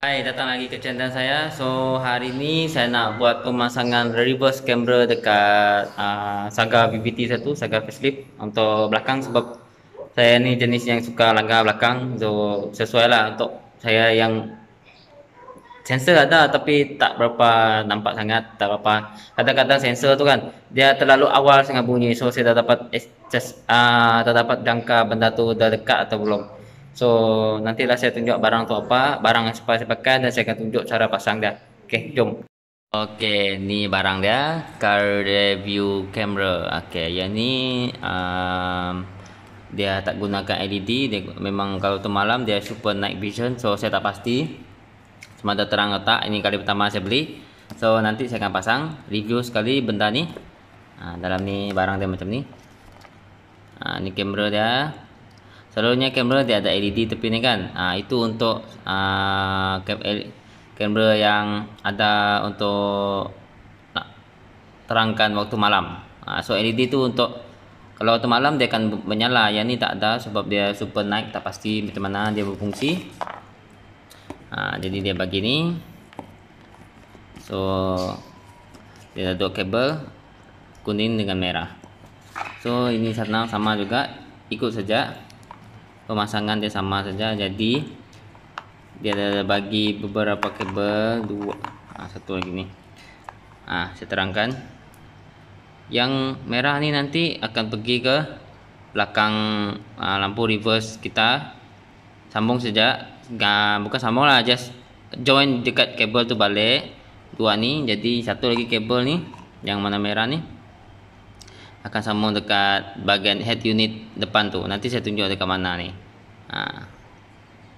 Hai, datang lagi ke channel saya. So, hari ni saya nak buat pemasangan reverse camera dekat uh, Saga VBT satu, Saga facelift untuk belakang sebab saya ni jenis yang suka langgar belakang. So, sesuai lah untuk saya yang sensor ada tapi tak berapa nampak sangat, tak berapa. Kadang-kadang sensor tu kan, dia terlalu awal sangat bunyi. So, saya tak dapat uh, tak dapat jangka benda tu dah dekat atau belum. So nantilah saya tunjuk barang tu apa, barang yang saya pakai dan saya akan tunjuk cara pasang dia. Okey, jom. Okey, ni barang dia, car review camera. Okey, yang ni um, dia tak gunakan LED, dia memang kalau tu malam dia super night vision. So saya tak pasti. Cuma ada terang tak? ini kali pertama saya beli. So nanti saya akan pasang review sekali benda ni. Ha, dalam ni barang dia macam ni. Ha, ni kamera dia. Selalunya kamera dia ada LED tepi ni kan. Ha, itu untuk ah, kamera uh, yang ada untuk nak terangkan waktu malam. Ha, so LED tu untuk kalau waktu malam dia akan menyala. Yang ni tak ada sebab dia super night tak pasti macam mana dia berfungsi. Ha, jadi dia bagi ni. So dia ada dua kabel kuning dengan merah. So ini senang sama juga ikut saja. pemasangan dia sama saja jadi dia ada bagi beberapa kabel dua nah, satu lagi nih Ah, saya terangkan yang merah ini nanti akan pergi ke belakang uh, lampu reverse kita sambung saja nggak ah, bukan sambung lah just join dekat kabel tu balik dua nih jadi satu lagi kabel nih yang mana merah nih akan sambung dekat bagian head unit depan tu nanti saya tunjuk dekat mana ni ha.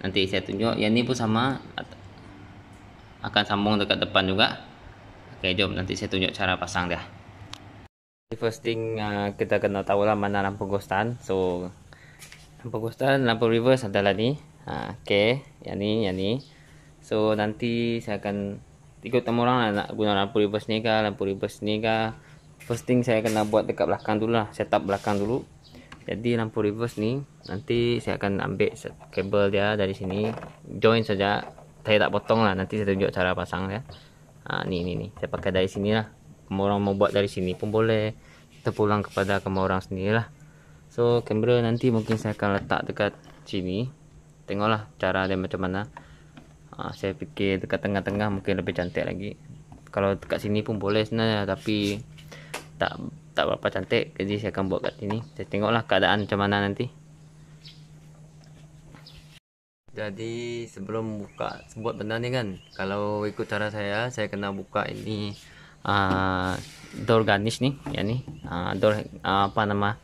nanti saya tunjuk yang ni pun sama akan sambung dekat depan juga ok jom nanti saya tunjuk cara pasang dia first thing uh, kita kena tahu lah mana lampu gostan so lampu gostan lampu reverse adalah ni ha, ok yang ni yang ni so nanti saya akan ikut temurang lah nak guna lampu reverse ni ke lampu reverse ni ke first thing saya kena buat dekat belakang dulu lah setup belakang dulu jadi lampu reverse ni nanti saya akan ambil kabel dia dari sini join saja saya tak potong lah nanti saya tunjuk cara pasang ya ha, ni ni ni saya pakai dari sini lah orang mau buat dari sini pun boleh terpulang kepada kamu orang lah. so kamera nanti mungkin saya akan letak dekat sini tengoklah cara dia macam mana ha, saya fikir dekat tengah-tengah mungkin lebih cantik lagi kalau dekat sini pun boleh sebenarnya tapi tak tak berapa cantik jadi saya akan buat kat sini saya tengoklah keadaan macam mana nanti jadi sebelum buka buat benda ni kan kalau ikut cara saya saya kena buka ini uh, door garnish ni ya ni uh, door uh, apa nama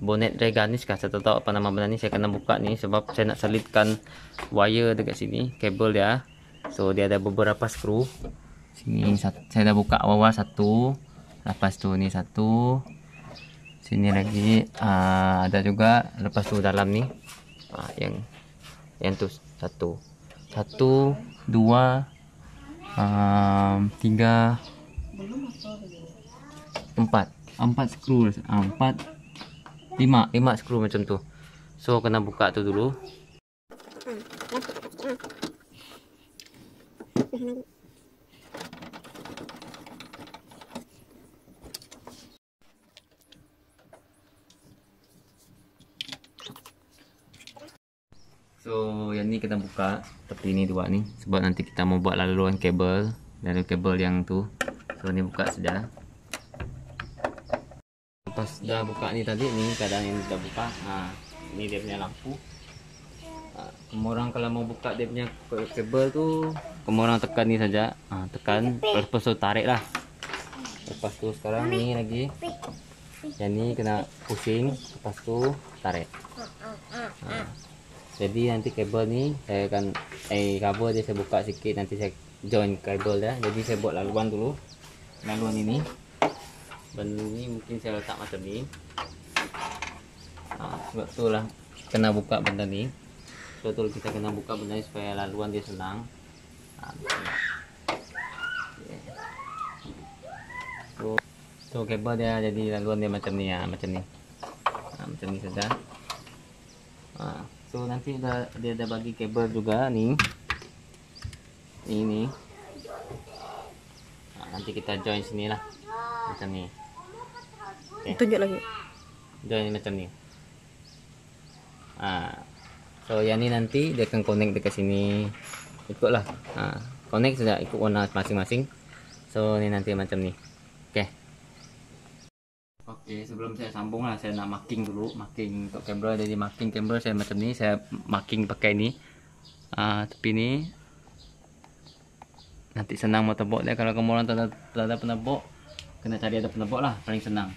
bonnet ray garnish kan saya tahu apa nama benda ni saya kena buka ni sebab saya nak selitkan wire dekat sini kabel dia so dia ada beberapa skru sini saya dah buka awal-awal satu lepas tu ni satu sini lagi uh, ada juga lepas tu dalam ni uh, yang yang tu satu satu dua uh, tiga empat empat skru uh, empat lima lima skru macam tu so kena buka tu dulu So yang ni kita buka tepi ni dua ni sebab nanti kita mau buat laluan kabel dan kabel yang tu. So ni buka sudah. Lepas dah buka ni tadi ni kadang yang dah buka. Ha ni dia punya lampu. Ha, kemorang kalau mau buka dia punya kabel tu Kemorang tekan ni saja, ha, Tekan Lepas tu tarik lah Lepas tu sekarang ni lagi Yang ni kena pusing Lepas tu tarik ha jadi nanti kabel ni saya akan eh cover dia saya buka sikit nanti saya join kabel dah. jadi saya buat laluan dulu laluan ini benda ni mungkin saya letak macam ni ha, sebab tu lah kena buka benda ni sebab tu kita kena buka benda ni supaya laluan dia senang ha, So, kabel dia jadi laluan dia macam ni ya, macam ni. Ha, macam ni saja. So nanti dah, dia dah bagi kabel juga ni. Ini. Ha, ah, nanti kita join sini lah. Macam ni. Okay. Tunjuk lagi. Join macam ni. Ha. So yang ni nanti dia akan connect dekat sini. Ikutlah. Ha. Connect sudah ikut warna masing-masing. So ni nanti macam ni. Oke, sebelum saya sambung lah, saya nak marking dulu, marking untuk camera. Jadi marking camera saya macam ni, saya marking pakai ni. Ah, uh, tepi ni. Nanti senang mau tebok dia kalau kamu orang tak ada penebok, kena cari ada penebok lah, paling senang.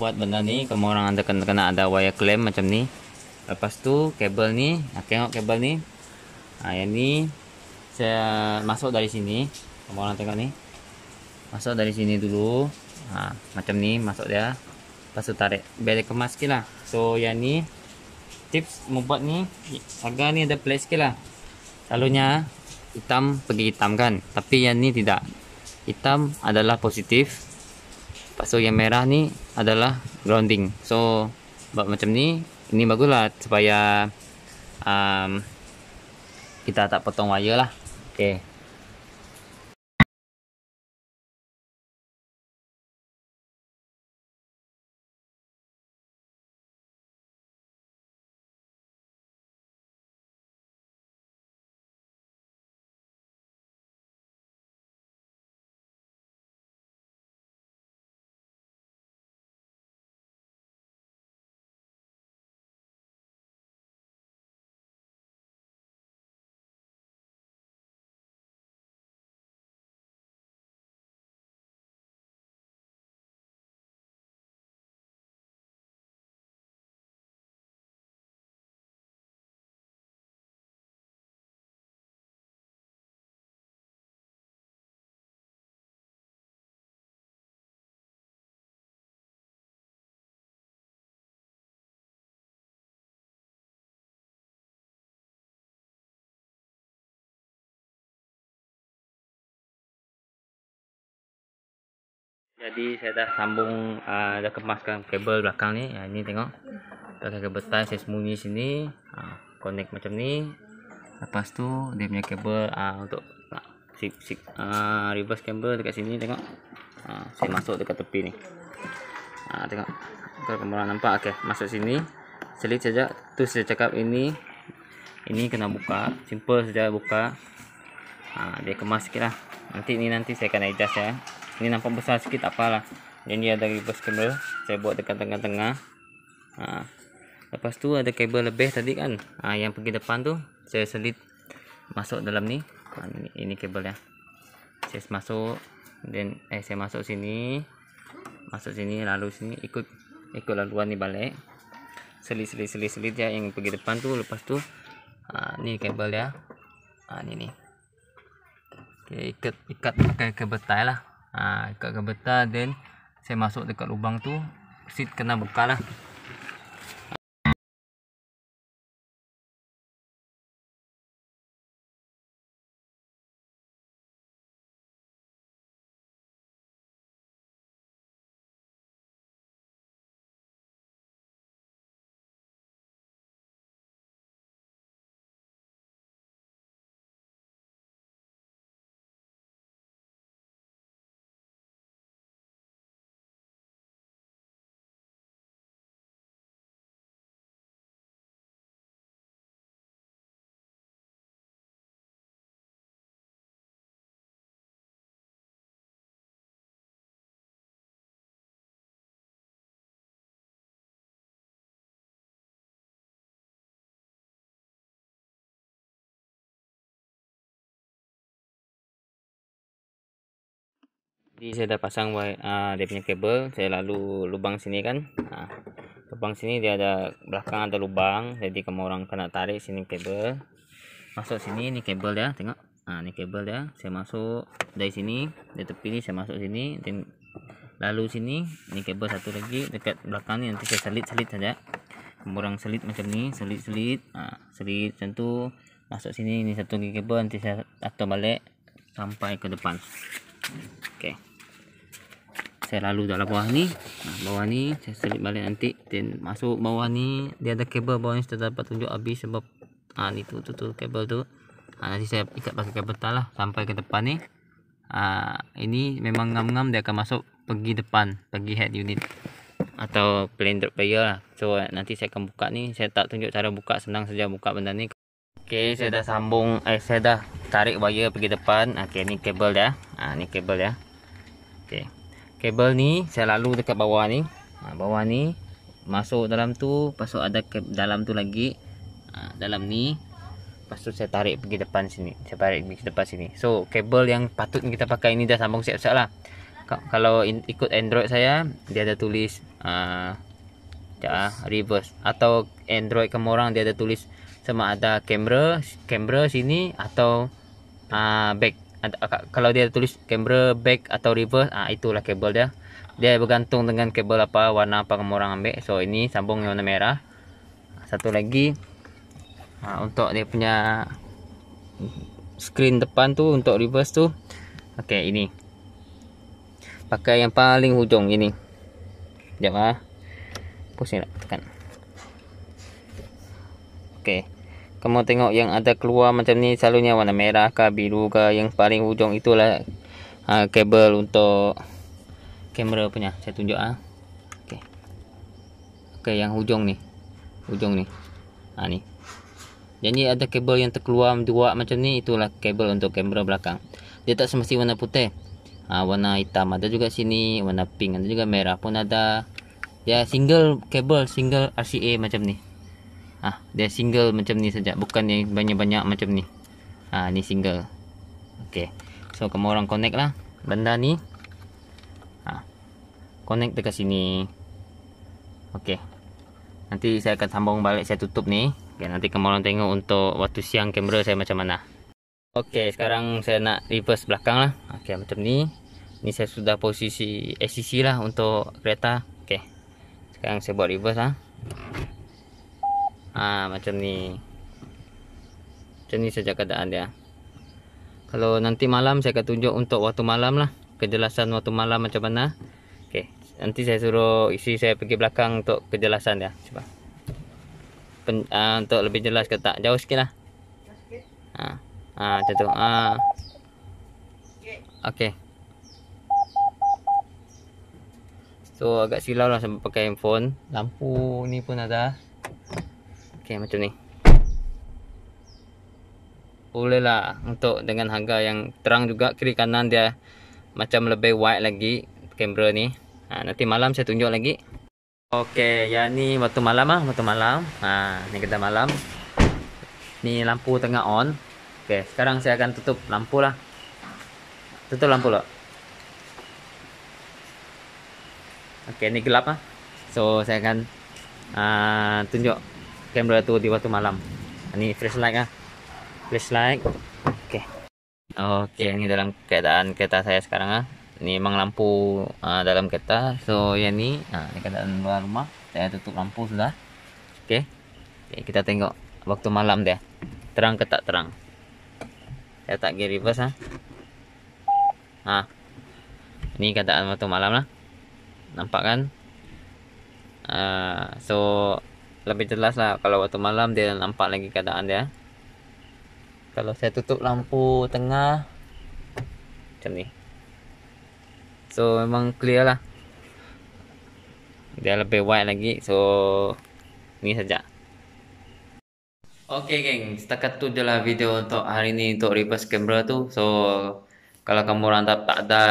buat benda ni kalau orang anda kena kena ada wire clamp macam ni lepas tu kabel ni nak tengok kabel ni ha, yang ni saya masuk dari sini kalau orang tengok ni masuk dari sini dulu ha, macam ni masuk dia lepas tu tarik beri kemas sikit lah so yang ni tips membuat ni agar ni ada plate sikit lah selalunya hitam pergi hitam kan tapi yang ni tidak hitam adalah positif So yang merah ni adalah grounding. So buat macam ni, ini baguslah supaya um, kita tak potong wayar lah. Okay. jadi saya dah sambung uh, dah kemaskan kabel belakang ni ya, ini tengok pakai kabel tie saya sembunyi sini uh, connect macam ni lepas tu dia punya kabel uh, untuk uh, sip, sip, uh, reverse kabel dekat sini tengok uh, saya masuk dekat tepi ni uh, tengok kalau kamu nampak okay. masuk sini selit saja tu saya cakap ini ini kena buka simple saja buka uh, dia kemas sikit lah. nanti ni nanti saya akan adjust ya ini nampak besar sikit tak apalah ini ada reverse camera saya buat dekat tengah-tengah ha. lepas tu ada kabel lebih tadi kan ha, yang pergi depan tu saya selit masuk dalam ni ha, ini, ini kabel ya saya masuk dan eh saya masuk sini masuk sini lalu sini ikut ikut laluan ni balik selit selit selit selit ya yang pergi depan tu lepas tu ha, ni kabel ya ha, ini ni Okay, ikat ikat pakai kabel tie lah ha, dekat kan then saya masuk dekat lubang tu seat kena buka lah jadi saya dah pasang uh, dia punya kabel saya lalu lubang sini kan uh, lubang sini dia ada belakang ada lubang jadi kalau orang kena tarik sini kabel masuk sini ini kabel ya tengok uh, ah, ini kabel ya saya masuk dari sini dari tepi ini saya masuk sini dan lalu sini ini kabel satu lagi dekat belakang ini nanti saya selit-selit saja kemurang selit macam ni selit-selit uh, selit tentu masuk sini ini satu lagi kabel nanti saya atur balik sampai ke depan Okay saya lalu dalam bawah ni nah, bawah ni saya selip balik nanti dan masuk bawah ni dia ada kabel bawah ni sudah dapat tunjuk habis sebab ha, ni tu tu tu kabel tu ha, nanti saya ikat pakai kabel tal lah sampai ke depan ni Ah ini memang ngam-ngam dia akan masuk pergi depan pergi head unit atau plain drop player lah so nanti saya akan buka ni saya tak tunjuk cara buka senang saja buka benda ni ok saya dah sambung eh saya dah tarik wire pergi depan ok ni kabel dia ah ni kabel dia Okay kabel ni saya lalu dekat bawah ni ha, bawah ni masuk dalam tu lepas tu ada ke dalam tu lagi ha, dalam ni lepas tu saya tarik pergi depan sini saya tarik pergi depan sini so kabel yang patut kita pakai ni dah sambung siap-siap lah kalau ikut android saya dia ada tulis uh, ya, reverse atau android kamu orang dia ada tulis sama ada kamera kamera sini atau uh, back Ah, kalau dia tulis camera back atau reverse ah itulah kabel dia dia bergantung dengan kabel apa warna apa yang orang ambil so ini sambung yang warna merah satu lagi ah, untuk dia punya screen depan tu untuk reverse tu okey ini pakai yang paling hujung ini jap ah pusing nak tekan okey kamu tengok yang ada keluar macam ni selalunya warna merah ke biru ke yang paling hujung itulah ha, kabel untuk kamera punya. Saya tunjuk ah. Ha. Okey. Okey yang hujung ni. Hujung ni. Ha ni. Jadi ada kabel yang terkeluar dua macam ni itulah kabel untuk kamera belakang. Dia tak semestinya warna putih. Ha, warna hitam ada juga sini, warna pink ada juga merah pun ada. Ya single kabel single RCA macam ni. Ah, dia single macam ni saja, bukan yang banyak-banyak macam ni. Ah, ni single. Okey. So kamu orang connect lah benda ni. Ah. Connect dekat sini. Okey. Nanti saya akan sambung balik saya tutup ni. Okay, nanti kamu orang tengok untuk waktu siang kamera saya macam mana. Okey, sekarang saya nak reverse belakang lah. Okey, macam ni. Ni saya sudah posisi SCC lah untuk kereta. Okey. Sekarang saya buat reverse lah ha, macam ni macam ni saja keadaan dia kalau nanti malam saya akan tunjuk untuk waktu malam lah kejelasan waktu malam macam mana ok nanti saya suruh isi saya pergi belakang untuk kejelasan dia cuba Pen, uh, untuk lebih jelas ke tak jauh sikit lah Ah, ah, tuh. Ah, okay. So agak silau lah sampai pakai handphone. Lampu ni pun ada. Okay, macam ni. Boleh lah untuk dengan harga yang terang juga kiri kanan dia macam lebih wide lagi kamera ni. Ha, nanti malam saya tunjuk lagi. Okey ya ni waktu malam ah, waktu malam. Ha, ni kita malam. Ni lampu tengah on. Okey sekarang saya akan tutup lampu lah. Tutup lampu lah. Okey ni gelap ah. So, saya akan uh, tunjuk kamera tu di waktu malam. Ini flashlight ah. Flashlight. Okey. Okey, ini dalam keadaan kereta saya sekarang ah. Ini memang lampu uh, dalam kereta. So yang ni, ah uh, ni keadaan luar rumah. Saya tutup lampu sudah. Okey. Okay, kita tengok waktu malam dia. Terang ke tak terang? Saya tak gear reverse ah. Ha. Ini keadaan waktu malam lah. Nampak kan? Uh, so lebih jelas lah kalau waktu malam dia nampak lagi keadaan dia kalau saya tutup lampu tengah macam ni so memang clear lah dia lebih white lagi so ni saja Okay geng, setakat tu je lah video untuk hari ni untuk reverse camera tu So, kalau kamu orang tak, tak ada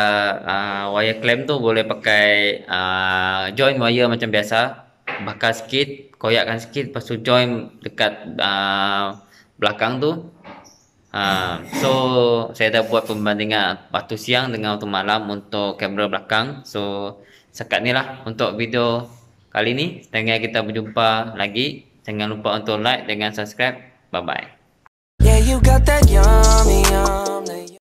uh, wire clamp tu boleh pakai uh, join wire macam biasa Bakar sikit koyakkan sikit lepas tu join dekat uh, belakang tu uh, so saya dah buat pembandingan waktu siang dengan waktu malam untuk kamera belakang so sekat ni lah untuk video kali ni dengan kita berjumpa lagi jangan lupa untuk like dengan subscribe bye bye